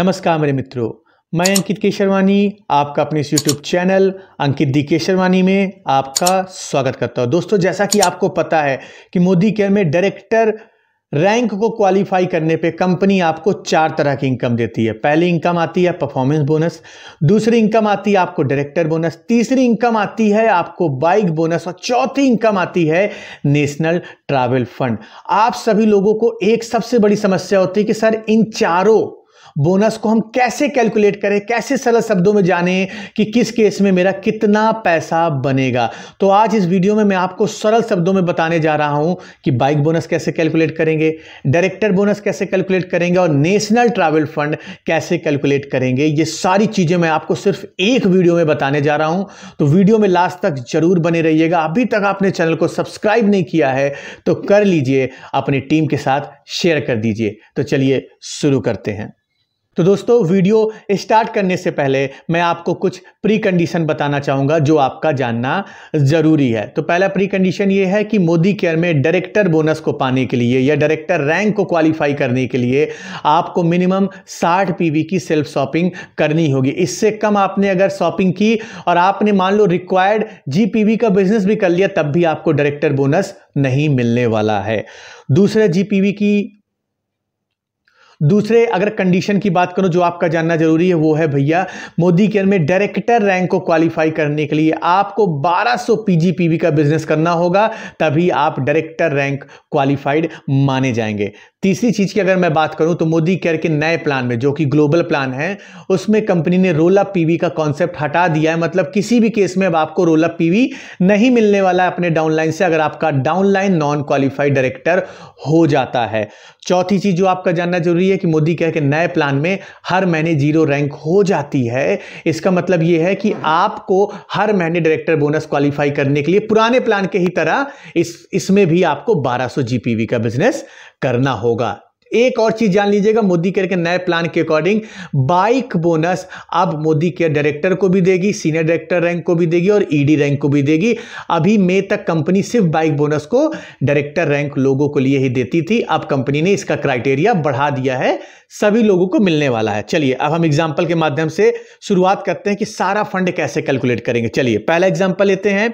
नमस्कार मेरे मित्रों मैं अंकित केशरवानी आपका अपने इस YouTube channel Ankit the Kesharwani में आपका स्वागत करता हूं दोस्तों जैसा कि आपको पता है कि मोदी केयर में डायरेक्टर रैंक को क्वालिफाई करने पे कंपनी आपको चार तरह की इनकम देती है पहली इनकम आती है परफॉर्मेंस बोनस दूसरी इनकम आती है आपको डायरेक्टर बोनस तीसरी इनकम आती है आपको बाइक बोनस और चौथी इनकम आती है नेशनल ट्रैवल फंड आप सभी लोगों को एक सबसे बड़ी समस्या होती है कि सर इन चारों बोनस को हम कैसे कैलकुलेट करें कैसे सरल शब्दों में जाने कि किस केस में मेरा कितना पैसा बनेगा तो आज इस वीडियो में मैं आपको सरल शब्दों में बताने जा रहा हूं कि बाइक बोनस कैसे कैलकुलेट करेंगे डायरेक्टर बोनस कैसे कैलकुलेट करेंगे और नेशनल ट्रैवल फंड कैसे कैलकुलेट करेंगे ये सारी चीज़ें मैं आपको सिर्फ एक वीडियो में बताने जा रहा हूँ तो वीडियो में लास्ट तक जरूर बने रहिएगा अभी तक आपने चैनल को सब्सक्राइब नहीं किया है तो कर लीजिए अपनी टीम के साथ शेयर कर दीजिए तो चलिए शुरू करते हैं तो दोस्तों वीडियो स्टार्ट करने से पहले मैं आपको कुछ प्री कंडीशन बताना चाहूँगा जो आपका जानना ज़रूरी है तो पहला प्री कंडीशन ये है कि मोदी केयर में डायरेक्टर बोनस को पाने के लिए या डायरेक्टर रैंक को क्वालिफाई करने के लिए आपको मिनिमम 60 पीवी की सेल्फ शॉपिंग करनी होगी इससे कम आपने अगर शॉपिंग की और आपने मान लो रिक्वायर्ड जी का बिजनेस भी कर लिया तब भी आपको डायरेक्टर बोनस नहीं मिलने वाला है दूसरा जीपीवी की दूसरे अगर कंडीशन की बात करूं जो आपका जानना जरूरी है वो है भैया मोदी केयर में डायरेक्टर रैंक को क्वालिफाई करने के लिए आपको 1200 पीजीपीवी का बिजनेस करना होगा तभी आप डायरेक्टर रैंक क्वालिफाइड माने जाएंगे तीसरी चीज़ की अगर मैं बात करूं तो मोदी केयर के नए प्लान में जो कि ग्लोबल प्लान है उसमें कंपनी ने रोल अप पीवी का कॉन्सेप्ट हटा दिया है मतलब किसी भी केस में अब आपको रोल अप पीवी नहीं मिलने वाला है अपने डाउनलाइन से अगर आपका डाउनलाइन नॉन क्वालिफाइड डायरेक्टर हो जाता है चौथी चीज़ जो आपका जानना जरूरी है कि मोदी केयर के नए प्लान में हर महीने जीरो रैंक हो जाती है इसका मतलब यह है कि आपको हर महीने डायरेक्टर बोनस क्वालिफाई करने के लिए पुराने प्लान के ही तरह इस इसमें भी आपको 1200 जीपीवी का बिजनेस करना होगा होगा एक और चीज जान लीजिएगा मोदी केयर के नए प्लान के अकॉर्डिंग बाइक बोनस अब मोदी केयर डायरेक्टर को भी देगी सीनियर डायरेक्टर रैंक को भी देगी और ईडी e रैंक को भी देगी अभी मई तक कंपनी सिर्फ बाइक बोनस को डायरेक्टर रैंक लोगों को लिए ही देती थी अब कंपनी ने इसका क्राइटेरिया बढ़ा दिया है सभी लोगों को मिलने वाला है चलिए अब हम एग्जाम्पल के माध्यम से शुरुआत करते हैं कि सारा फंड कैसे कैलकुलेट करेंगे चलिए पहला एग्जाम्पल लेते हैं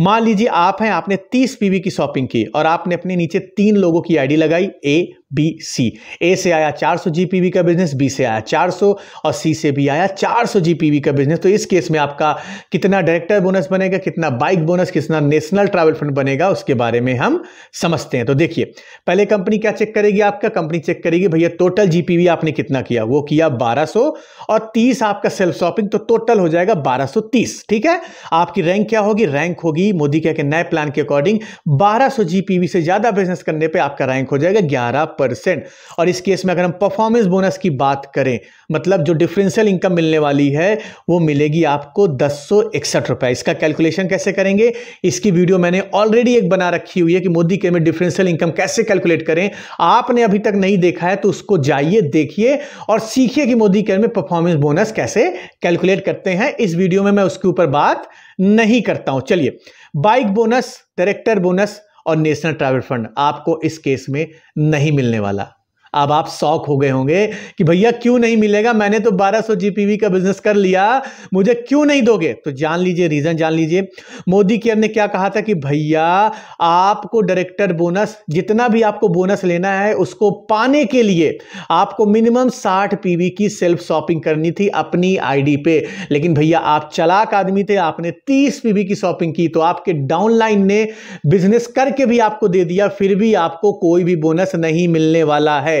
मान लीजिए आप हैं आपने तीस पीवी की शॉपिंग की और आपने अपने नीचे तीन लोगों की आईडी लगाई ए बी सी ए से आया 400 जीपीवी का बिजनेस बी से आया 400 और सी से भी आया 400 जीपीवी का बिजनेस तो इस केस में आपका कितना डायरेक्टर बोनस बनेगा कितना बाइक बोनस कितना नेशनल ट्रैवल फंड बनेगा उसके बारे में हम समझते हैं तो देखिए पहले कंपनी क्या चेक करेगी आपका कंपनी चेक करेगी भैया टोटल जीपीवी आपने कितना किया वो किया 1200 और तीस आपका सेल्फ शॉपिंग तो टोटल हो जाएगा तीस ठीक है आपकी रैंक क्या होगी रैंक होगी मोदी क्या के नए प्लान के अकॉर्डिंग 1200 जीपीवी से ज्यादा बिजनेस करने पर आपका रैंक हो जाएगा ग्यारह परसेंट और इस केस में अगर हम परफॉर्मेंस बोनस की बात करें मतलब जो डिफरेंशियल इनकम मिलने वाली है वो मिलेगी आपको दस सौ इकसठ रुपये इसका कैलकुलेशन कैसे करेंगे इसकी वीडियो मैंने ऑलरेडी एक बना रखी हुई है कि मोदी के में डिफरेंशियल इनकम कैसे कैलकुलेट करें आपने अभी तक नहीं देखा है तो उसको जाइए देखिए और सीखिए कि मोदी केयर में परफॉर्मेंस बोनस कैसे कैलकुलेट करते हैं इस वीडियो में मैं उसके ऊपर बात नहीं करता हूं चलिए बाइक बोनस डायरेक्टर बोनस और नेशनल ट्रैवल फंड आपको इस केस में नहीं मिलने वाला अब आप शौक हो गए होंगे कि भैया क्यों नहीं मिलेगा मैंने तो 1200 सौ जीपीवी का बिजनेस कर लिया मुझे क्यों नहीं दोगे तो जान लीजिए रीजन जान लीजिए मोदी केयर ने क्या कहा था कि भैया आपको डायरेक्टर बोनस जितना भी आपको बोनस लेना है उसको पाने के लिए आपको मिनिमम साठ पीवी की सेल्फ शॉपिंग करनी थी अपनी आईडी पे लेकिन भैया आप चलाक आदमी थे आपने तीस पीवी की शॉपिंग की तो आपके डाउनलाइन ने बिजनेस करके भी आपको दे दिया फिर भी आपको कोई भी बोनस नहीं मिलने वाला है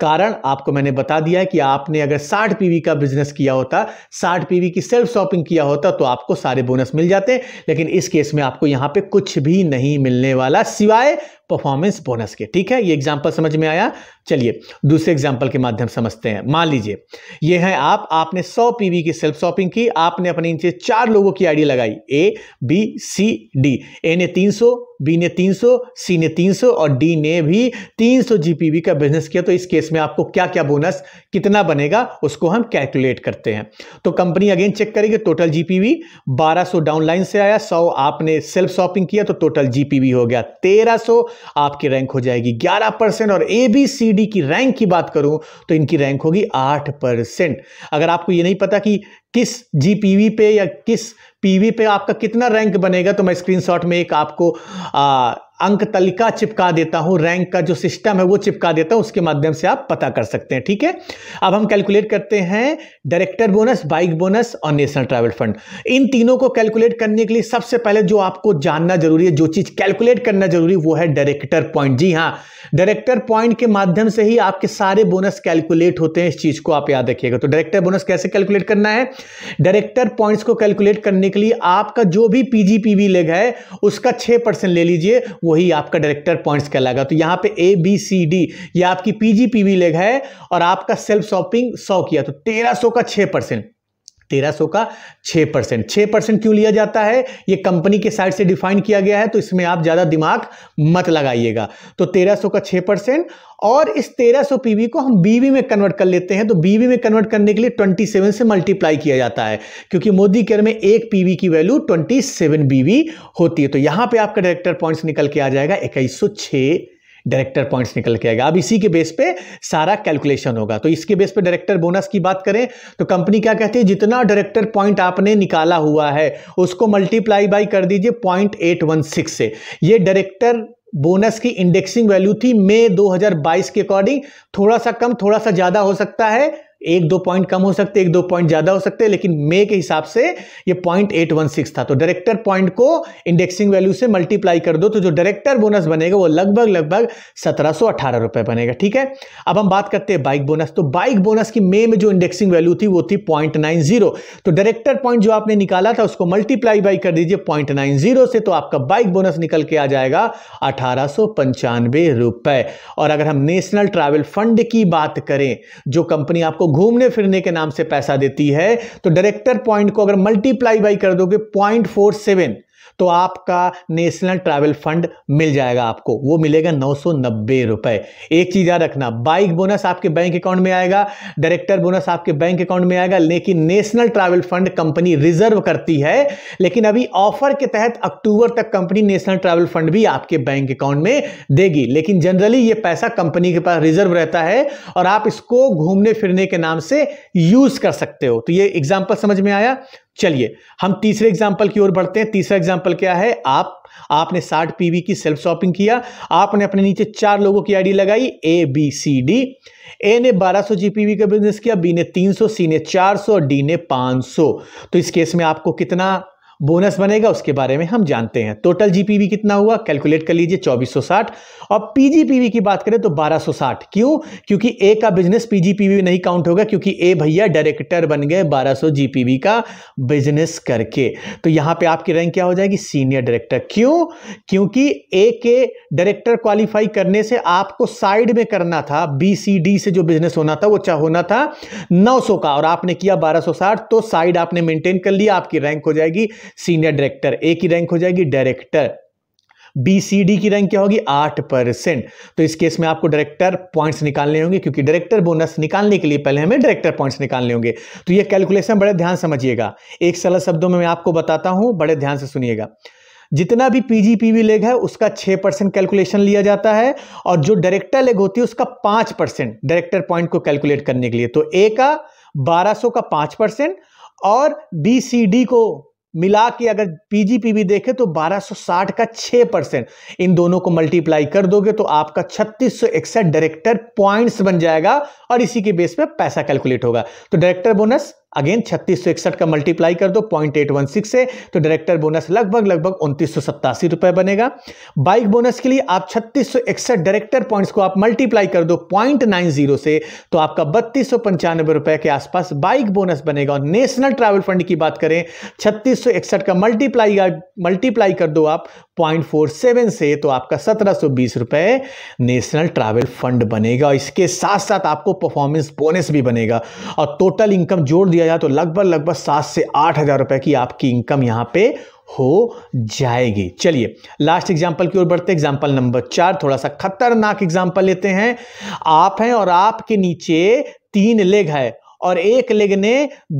कारण आपको मैंने बता दिया है कि आपने अगर 60 पीवी का बिजनेस किया होता 60 पीवी की सेल्फ शॉपिंग किया होता तो आपको सारे बोनस मिल जाते लेकिन इस केस में आपको यहां पे कुछ भी नहीं मिलने वाला सिवाय परफॉर्मेंस बोनस के ठीक है ये एग्जाम्पल समझ में आया चलिए दूसरे एग्जाम्पल के माध्यम समझते हैं मान लीजिए ये है आप आपने 100 पीवी की सेल्फ शॉपिंग की आपने अपने नीचे चार लोगों की आईडी लगाई ए बी सी डी ए ने 300 बी ने 300 सी ने 300 और डी ने भी 300 जीपीवी का बिजनेस किया तो इस केस केस में आपको क्या क्या बोनस कितना बनेगा उसको हम कैलकुलेट करते हैं तो कंपनी अगेन चेक करेगी टोटल जीपीवी 1200 डाउनलाइन से आया 100 आपने सेल्फ शॉपिंग किया तो टोटल जीपीवी हो गया 1300 आपकी रैंक हो जाएगी 11 परसेंट और ए बी सी डी की रैंक की बात करूं तो इनकी रैंक होगी आठ अगर आपको ये नहीं पता कि किस जीपीवी पे या किस पीवी पे आपका कितना रैंक बनेगा तो मैं स्क्रीनशॉट में एक आपको आ, अंक तलिका चिपका देता हूं रैंक का जो सिस्टम है वो चिपका देता हूं उसके माध्यम से आप पता कर सकते हैं ठीक है अब हम कैलकुलेट करते हैं डायरेक्टर बोनस बाइक बोनस और नेशनल ट्रैवल फंड इन तीनों को कैलकुलेट करने के लिए सबसे पहले जो आपको जानना जरूरी है जो चीज कैलकुलेट करना जरूरी वो है डायरेक्टर पॉइंट जी हाँ डायरेक्टर पॉइंट के माध्यम से ही आपके सारे बोनस कैलकुलेट होते हैं इस चीज को आप याद रखिएगा तो डायरेक्टर बोनस कैसे कैलकुलेट करना है डायरेक्टर पॉइंट्स को कैलकुलेट करने के लिए आपका जो भी पीजीपीवी लेग है उसका छह ले लीजिए वही आपका डायरेक्टर पॉइंट्स कहलाएगा तो यहाँ पे ए बी सी डी ये आपकी P G P V leg है और आपका सेल्फ शॉपिंग सौ किया तो तेरह सौ का छः परसेंट तेरह सौ का छः परसेंट छः परसेंट क्यों लिया जाता है ये कंपनी के साइड से डिफाइन किया गया है तो इसमें आप ज़्यादा दिमाग मत लगाइएगा तो तेरह सौ का छः परसेंट और इस तेरह सौ पीवी को हम बीवी में कन्वर्ट कर लेते हैं तो बीवी में कन्वर्ट करने के लिए ट्वेंटी सेवन से मल्टीप्लाई किया जाता है क्योंकि मोदी केयर में एक पीवी की वैल्यू ट्वेंटी सेवन बीवी होती है तो यहाँ पर आपका डायरेक्टर पॉइंट्स निकल के आ जाएगा इक्कीस सौ छः डायरेक्टर पॉइंट्स निकल के आएगा अब इसी के बेस पे सारा कैलकुलेशन होगा तो इसके बेस पे डायरेक्टर बोनस की बात करें तो कंपनी क्या कहती है जितना डायरेक्टर पॉइंट आपने निकाला हुआ है उसको मल्टीप्लाई बाई कर दीजिए पॉइंट से ये डायरेक्टर बोनस की इंडेक्सिंग वैल्यू थी मई 2022 के अकॉर्डिंग थोड़ा सा कम थोड़ा सा ज़्यादा हो सकता है एक दो पॉइंट कम हो सकते एक दो पॉइंट ज़्यादा हो सकते लेकिन मे के हिसाब से ये पॉइंट एट वन सिक्स था तो डायरेक्टर पॉइंट को इंडेक्सिंग वैल्यू से मल्टीप्लाई कर दो तो जो डायरेक्टर बोनस बनेगा वो लगभग लगभग सत्रह सौ अठारह रुपए बनेगा ठीक है अब हम बात करते हैं बाइक बोनस तो बाइक बोनस की मे में जो इंडेक्सिंग वैल्यू थी वो थी पॉइंट तो डायरेक्टर पॉइंट जो आपने निकाला था उसको मल्टीप्लाई बाई कर दीजिए पॉइंट से तो आपका बाइक बोनस निकल के आ जाएगा अठारह सौ और अगर हम नेशनल ट्रैवल फंड की बात करें जो कंपनी आपको घूमने फिरने के नाम से पैसा देती है तो डायरेक्टर पॉइंट को अगर मल्टीप्लाई बाई कर दोगे पॉइंट फोर सेवन तो आपका नेशनल ट्रैवल फंड मिल जाएगा आपको वो मिलेगा नौ सौ एक चीज़ याद रखना बाइक बोनस आपके बैंक अकाउंट में आएगा डायरेक्टर बोनस आपके बैंक अकाउंट में आएगा लेकिन national travel fund company reserve करती है लेकिन अभी ऑफर के तहत अक्टूबर तक कंपनी नेशनल ट्रैवल फंड भी आपके बैंक अकाउंट में देगी लेकिन जनरली ये पैसा कंपनी के पास रिजर्व रहता है और आप इसको घूमने फिरने के नाम से यूज कर सकते हो तो ये एग्जाम्पल समझ में आया चलिए हम तीसरे एग्जाम्पल की ओर बढ़ते हैं तीसरा एग्जाम्पल क्या है आप आपने साठ पीवी की सेल्फ शॉपिंग किया आपने अपने नीचे चार लोगों की आईडी लगाई ए बी सी डी ए ने 1200 जीपीवी का बिजनेस किया बी ने 300 सी ने 400 डी ने 500 तो इस केस में आपको कितना बोनस बनेगा उसके बारे में हम जानते हैं टोटल जीपीवी कितना हुआ कैलकुलेट कर लीजिए 2460 और पीजीपीवी की बात करें तो 1260 क्यों क्योंकि ए का बिजनेस पीजीपीवी नहीं काउंट होगा क्योंकि ए भैया डायरेक्टर बन गए 1200 जीपीवी का बिजनेस करके तो यहां पे आपकी रैंक क्या हो जाएगी सीनियर डायरेक्टर क्यों क्योंकि ए के डायरेक्टर क्वालिफाई करने से आपको साइड में करना था बी सी डी से जो बिजनेस होना था वो चाह होना था नौ का और आपने किया बारह तो साइड आपने मेंटेन कर लिया आपकी रैंक हो जाएगी सीनियर डायरेक्टर ए की रैंक हो जाएगी डायरेक्टर बी सी डी की रैंक क्या होगी आठ परसेंट तो इस केस में आपको डायरेक्टर पॉइंट्स निकालने होंगे क्योंकि डायरेक्टर बोनस निकालने के लिए पहले हमें डायरेक्टर पॉइंट्स निकालने होंगे तो ये कैलकुलेशन बड़े ध्यान समझिएगा एक सरल शब्दों में मैं आपको बताता हूं बड़े ध्यान से सुनिएगा जितना भी पीजीपीवी लेग है उसका छह परसेंट कैलकुलेशन लिया जाता है और जो डायरेक्टर लेग होती है उसका पांच परसेंट डायरेक्टर पॉइंट को कैलकुलेट करने के लिए तो ए का 1200 का पांच परसेंट और बी सी डी को मिला के अगर पीजीपी भी देखें तो 1260 का 6 परसेंट इन दोनों को मल्टीप्लाई कर दोगे तो आपका छत्तीस सौ डायरेक्टर पॉइंट्स बन जाएगा और इसी के बेस पे पैसा कैलकुलेट होगा तो डायरेक्टर बोनस अगेन छत्तीस इकसठ का मल्टीप्लाई कर दो पॉइंट एट वन सिक्स से तो डायरेक्टर बोनस लगभग लगभग उनतीस सौ सत्तासी रुपए बनेगा बाइक बोनस के लिए आप छत्तीस सौ इकसठ डायरेक्टर पॉइंट्स को आप मल्टीप्लाई कर दो पॉइंट नाइन जीरो से तो आपका बत्तीस सौ पंचानवे रुपए के आसपास बाइक बोनस बनेगा और नेशनल ट्रैवल फंड की बात करें छत्तीस सौ इकसठ का मल्टीप्लाई मल्टीप्लाई कर दो आप पॉइंट फोर सेवन से तो आपका सत्रह सौ बीस रुपये नेशनल ट्रैवल फंड बनेगा और इसके साथ साथ आपको परफॉर्मेंस बोनस भी बनेगा और टोटल इनकम जोड़ दिया जाए तो लगभग लगभग सात से आठ हज़ार रुपये की आपकी इनकम यहाँ पे हो जाएगी चलिए लास्ट एग्जाम्पल की ओर बढ़ते एग्जाम्पल नंबर चार थोड़ा सा खतरनाक एग्जाम्पल लेते हैं आप हैं और आपके नीचे तीन लेग है और एक लेग ने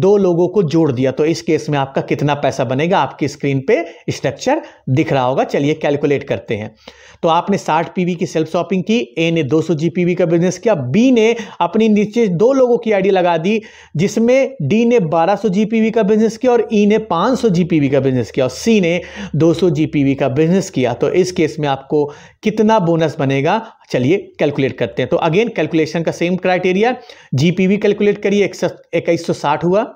दो लोगों को जोड़ दिया तो इस केस में आपका कितना पैसा बनेगा आपकी स्क्रीन पे स्ट्रक्चर दिख रहा होगा चलिए कैलकुलेट करते हैं तो आपने 60 पीवी की सेल्फ शॉपिंग की ए ने 200 जीपीवी का बिजनेस किया बी ने अपनी नीचे दो लोगों की आईडी लगा दी जिसमें डी ने 1200 जीपीवी का बिजनेस किया और ई e ने 500 जीपीवी का बिजनेस किया और सी ने 200 जीपीवी का बिजनेस किया तो इस केस में आपको कितना बोनस बनेगा चलिए कैलकुलेट करते हैं तो अगेन कैलकुलेशन का सेम क्राइटेरिया जीपीवी कैलकुलेट करिए इक्कीस सौ साठ हुआ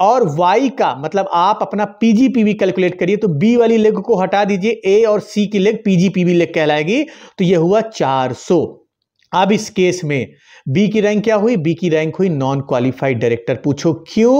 और वाई का मतलब आप अपना पीजीपीवी कैलकुलेट करिए तो बी वाली लेग को हटा दीजिए ए और सी की लेग पीजीपीवी लेग कहलाएगी तो ये हुआ 400 अब इस केस में बी की रैंक क्या हुई बी की रैंक हुई नॉन क्वालिफाइड डायरेक्टर पूछो क्यों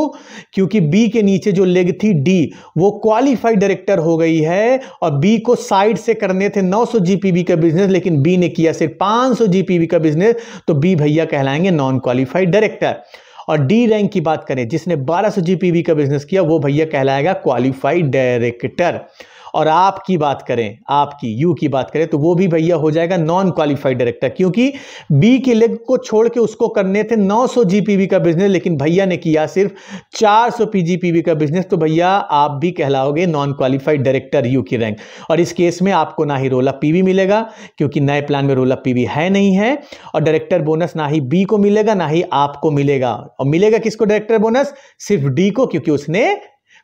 क्योंकि बी के नीचे जो लेग थी डी वो क्वालिफाइड डायरेक्टर हो गई है और बी को साइड से करने थे 900 जीपीबी का बिजनेस लेकिन बी ने किया सिर्फ 500 जीपीबी का बिजनेस तो बी भैया कहलाएंगे नॉन क्वालिफाइड डायरेक्टर और डी रैंक की बात करें जिसने बारह सौ का बिजनेस किया वो भैया कहलाएगा क्वालिफाइड डायरेक्टर और आप की बात करें आपकी यू की बात करें तो वो भी भैया हो जाएगा नॉन क्वालिफाइड डायरेक्टर क्योंकि बी के लेग को छोड़ के उसको करने थे 900 जीपीवी का बिजनेस लेकिन भैया ने किया सिर्फ 400 पीजीपीवी का बिजनेस तो भैया आप भी कहलाओगे नॉन क्वालिफाइड डायरेक्टर यू की रैंक और इस केस में आपको ना ही रोला पी पीवी मिलेगा क्योंकि नए प्लान में रोला पी पीवी है नहीं है और डायरेक्टर बोनस ना ही बी को मिलेगा ना ही आपको मिलेगा और मिलेगा किसको डायरेक्टर बोनस सिर्फ डी को क्योंकि उसने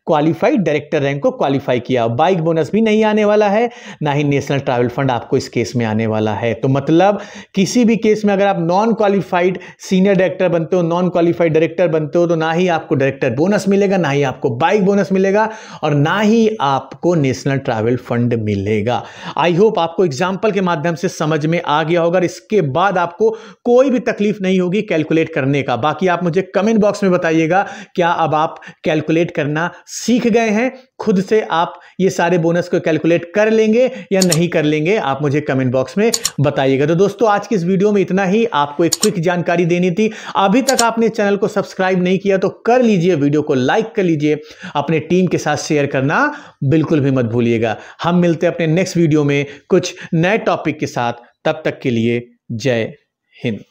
क्वालिफाइड डायरेक्टर रैंक को क्वालिफाई किया बाइक बोनस भी नहीं आने वाला है ना ही नेशनल ट्रैवल फंड आपको इस केस में आने वाला है तो मतलब किसी भी केस में अगर आप नॉन क्वालिफाइड सीनियर डायरेक्टर बनते हो नॉन क्वालिफाइड डायरेक्टर बनते हो तो ना ही आपको डायरेक्टर बोनस मिलेगा ना ही आपको बाइक बोनस मिलेगा और ना ही आपको नेशनल ट्रैवल फंड मिलेगा आई होप आपको एग्जाम्पल के माध्यम से समझ में आ गया होगा इसके बाद आपको कोई भी तकलीफ नहीं होगी कैलकुलेट करने का बाकी आप मुझे कमेंट बॉक्स में बताइएगा क्या अब आप कैलकुलेट करना सीख गए हैं खुद से आप ये सारे बोनस को कैलकुलेट कर लेंगे या नहीं कर लेंगे आप मुझे कमेंट बॉक्स में बताइएगा तो दोस्तों आज की इस वीडियो में इतना ही आपको एक क्विक जानकारी देनी थी अभी तक आपने चैनल को सब्सक्राइब नहीं किया तो कर लीजिए वीडियो को लाइक कर लीजिए अपने टीम के साथ शेयर करना बिल्कुल भी मत भूलिएगा हम मिलते हैं अपने नेक्स्ट वीडियो में कुछ नए टॉपिक के साथ तब तक के लिए जय हिंद